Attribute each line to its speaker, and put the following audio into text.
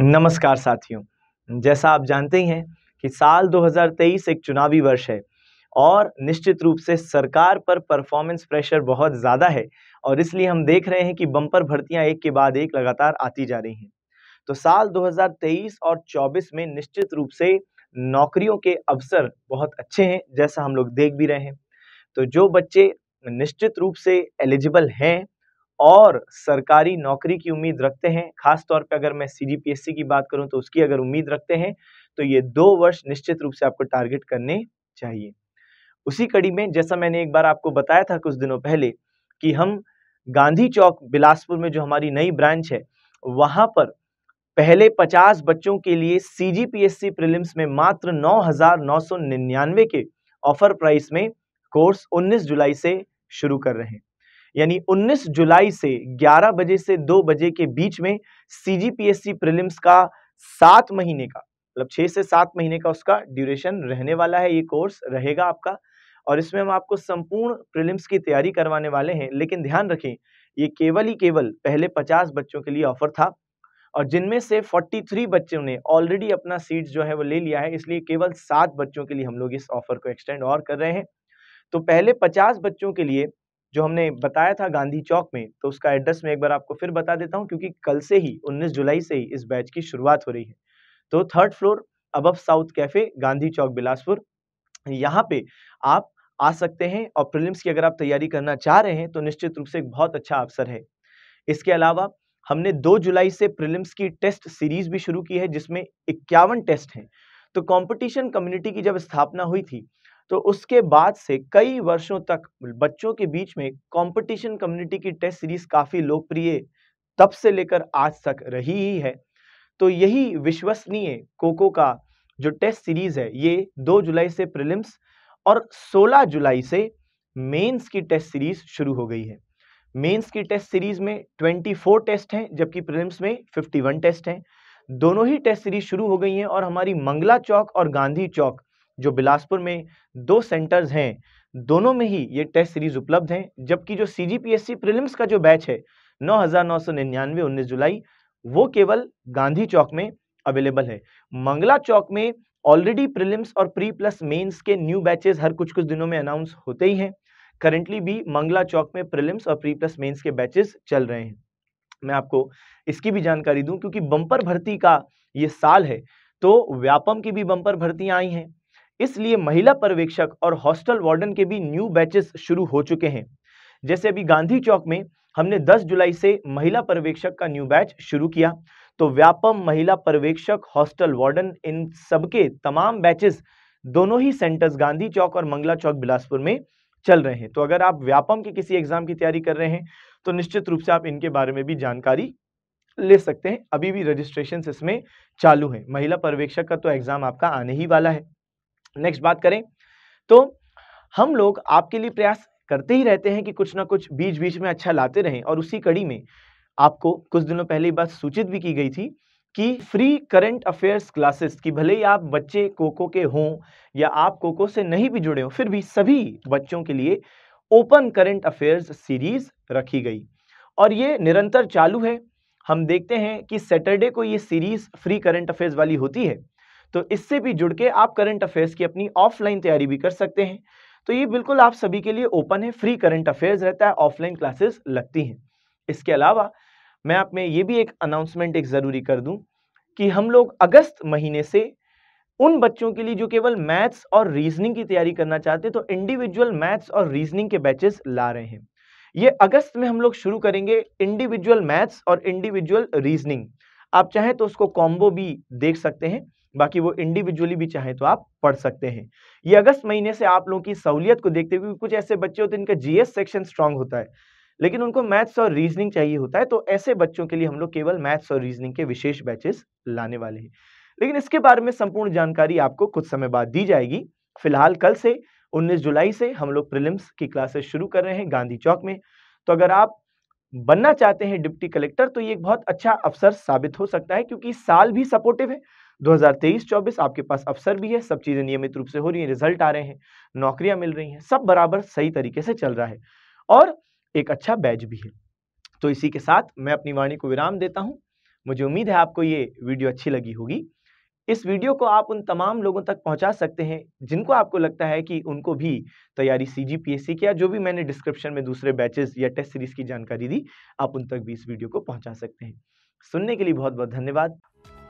Speaker 1: नमस्कार साथियों जैसा आप जानते ही हैं कि साल 2023 एक चुनावी वर्ष है और निश्चित रूप से सरकार पर परफॉर्मेंस प्रेशर बहुत ज़्यादा है और इसलिए हम देख रहे हैं कि बम्पर भर्तियां एक के बाद एक लगातार आती जा रही हैं तो साल 2023 और 24 में निश्चित रूप से नौकरियों के अवसर बहुत अच्छे हैं जैसा हम लोग देख भी रहे हैं तो जो बच्चे निश्चित रूप से एलिजिबल हैं और सरकारी नौकरी की उम्मीद रखते हैं खास तौर पे अगर मैं सी की बात करूं तो उसकी अगर उम्मीद रखते हैं तो ये दो वर्ष निश्चित रूप से आपको टारगेट करने चाहिए उसी कड़ी में जैसा मैंने एक बार आपको बताया था कुछ दिनों पहले कि हम गांधी चौक बिलासपुर में जो हमारी नई ब्रांच है वहां पर पहले 50 बच्चों के लिए C G P S C prelims में मात्र निन्यानवे के ऑफर प्राइस में कोर्स 19 जुलाई से शुरू कर रहे हैं यानी 19 जुलाई से 11 बजे से 2 बजे के बीच में सीजीपीएससी प्रीलिम्स का सात महीने का मतलब छह से सात महीने का उसका ड्यूरेशन रहने वाला है ये कोर्स रहेगा आपका और इसमें हम आपको संपूर्ण प्रीलिम्स की तैयारी करवाने वाले हैं लेकिन ध्यान रखें ये केवल ही केवल पहले 50 बच्चों के लिए ऑफर था और जिनमें से 43 बच्चों ने ऑलरेडी अपना सीट जो है वो ले लिया है इसलिए केवल सात बच्चों के लिए हम लोग इस ऑफर को एक्सटेंड और कर रहे हैं तो पहले 50 बच्चों के लिए जो हमने बताया था गांधी चौक में तो उसका एड्रेस मैं एक बार आपको फिर बता देता हूँ क्योंकि कल से ही 19 जुलाई से ही इस बैच की शुरुआत हो रही है तो थर्ड फ्लोर अब साउथ कैफे गांधी चौक बिलासपुर यहाँ पे आप आ सकते हैं और प्रिलिम्स की अगर आप तैयारी करना चाह रहे हैं तो निश्चित रूप से एक बहुत अच्छा अवसर है इसके अलावा हमने 2 जुलाई से प्रिलिम्स की टेस्ट सीरीज भी शुरू की है जिसमें इक्यावन टेस्ट हैं तो कंपटीशन कम्युनिटी की जब स्थापना हुई थी तो उसके बाद से कई वर्षों तक बच्चों के बीच में कंपटीशन कम्युनिटी की टेस्ट सीरीज काफ़ी लोकप्रिय तब से लेकर आज तक रही ही है तो यही विश्वसनीय कोको का जो टेस्ट सीरीज़ है ये 2 जुलाई से प्रिलिम्स और 16 जुलाई से मेंस की टेस्ट सीरीज़ शुरू हो गई है मेंस की टेस्ट सीरीज़ में 24 टेस्ट हैं जबकि प्रिलिम्स में 51 टेस्ट हैं दोनों ही टेस्ट सीरीज शुरू हो गई हैं और हमारी मंगला चौक और गांधी चौक जो बिलासपुर में दो सेंटर्स हैं दोनों में ही ये टेस्ट सीरीज उपलब्ध हैं जबकि जो C G P S C prelims का जो बैच है नौ हज़ार नौ सौ निन्यानवे उन्नीस जुलाई वो केवल गांधी चौक में अवेलेबल है मंगला चौक में ऑलरेडी प्रिलिम्स और प्री प्लस मेंस के न्यू बैचेस हर कुछ कुछ दिनों में अनाउंस होते ही हैं करंटली भी मंगला चौक में प्रिलिम्स और प्री प्लस मेंस के बैचेस चल रहे हैं मैं आपको इसकी भी जानकारी दूं क्योंकि बम्पर भर्ती का ये साल है तो व्यापम की भी बम्पर भर्तियां आई हैं इसलिए महिला पर्यवेक्षक और हॉस्टल वार्डन के भी न्यू बैचेस शुरू हो चुके हैं जैसे अभी गांधी चौक में हमने 10 जुलाई से महिला पर्यवेक्षक का न्यू बैच शुरू किया तो व्यापम महिला पर्यवेक्षक हॉस्टल वार्डन इन सबके तमाम बैचेस दोनों ही सेंटर्स गांधी चौक और मंगला चौक बिलासपुर में चल रहे हैं तो अगर आप व्यापम के किसी एग्जाम की तैयारी कर रहे हैं तो निश्चित रूप से आप इनके बारे में भी जानकारी ले सकते हैं अभी भी रजिस्ट्रेशन इसमें चालू है महिला पर्यवेक्षक का तो एग्जाम आपका आने ही वाला है नेक्स्ट बात करें तो हम लोग आपके लिए प्रयास करते ही रहते हैं कि कुछ ना कुछ बीच बीच में अच्छा लाते रहें और उसी कड़ी में आपको कुछ दिनों पहले बात सूचित भी की गई थी कि फ्री करंट अफेयर्स क्लासेस की भले ही आप बच्चे कोको के हों या आप कोको से नहीं भी जुड़े हों फिर भी सभी बच्चों के लिए ओपन करंट अफेयर्स सीरीज रखी गई और ये निरंतर चालू है हम देखते हैं कि सैटरडे को ये सीरीज फ्री करंट अफेयर्स वाली होती है तो इससे भी जुड़ के आप करंट अफेयर्स की अपनी ऑफलाइन तैयारी भी कर सकते हैं तो ये बिल्कुल आप सभी के लिए ओपन है फ्री करंट अफेयर्स रहता है ऑफलाइन क्लासेस लगती हैं इसके अलावा मैं आप में ये भी एक अनाउंसमेंट एक ज़रूरी कर दूँ कि हम लोग अगस्त महीने से उन बच्चों के लिए जो केवल मैथ्स और रीजनिंग की तैयारी करना चाहते हैं तो इंडिविजुअल मैथ्स और रीजनिंग के बैचेस ला रहे हैं ये अगस्त में हम लोग शुरू करेंगे इंडिविजुअल मैथ्स और इंडिविजुअल रीजनिंग आप चाहें तो उसको कॉम्बो भी देख सकते हैं बाकी वो इंडिविजुअली भी चाहे तो आप पढ़ सकते हैं ये अगस्त महीने से आप लोगों की सहूलियत को देखते हुए कुछ ऐसे बच्चे होते हैं इनका जीएस सेक्शन स्ट्रांग होता है लेकिन उनको मैथ्स और रीजनिंग चाहिए होता है तो ऐसे बच्चों के लिए हम लोग केवल मैथ्स और रीजनिंग के विशेष बैचेस लाने वाले हैं लेकिन इसके बारे में संपूर्ण जानकारी आपको कुछ समय बाद दी जाएगी फिलहाल कल से 19 जुलाई से हम लोग प्रिलिम्स की क्लासेस शुरू कर रहे हैं गांधी चौक में तो अगर आप बनना चाहते हैं डिप्टी कलेक्टर तो ये एक बहुत अच्छा अवसर साबित हो सकता है क्योंकि साल भी सपोर्टिव है 2023-24 आपके पास अवसर भी है सब चीज़ें नियमित रूप से हो रही हैं रिजल्ट आ रहे हैं नौकरियां मिल रही हैं सब बराबर सही तरीके से चल रहा है और एक अच्छा बैच भी है तो इसी के साथ मैं अपनी वाणी को विराम देता हूँ मुझे उम्मीद है आपको ये वीडियो अच्छी लगी होगी इस वीडियो को आप उन तमाम लोगों तक पहुंचा सकते हैं जिनको आपको लगता है कि उनको भी तैयारी सी जी पी एस सी या जो भी मैंने डिस्क्रिप्शन में दूसरे बैचेस या टेस्ट सीरीज की जानकारी दी आप उन तक भी इस वीडियो को पहुंचा सकते हैं सुनने के लिए बहुत बहुत धन्यवाद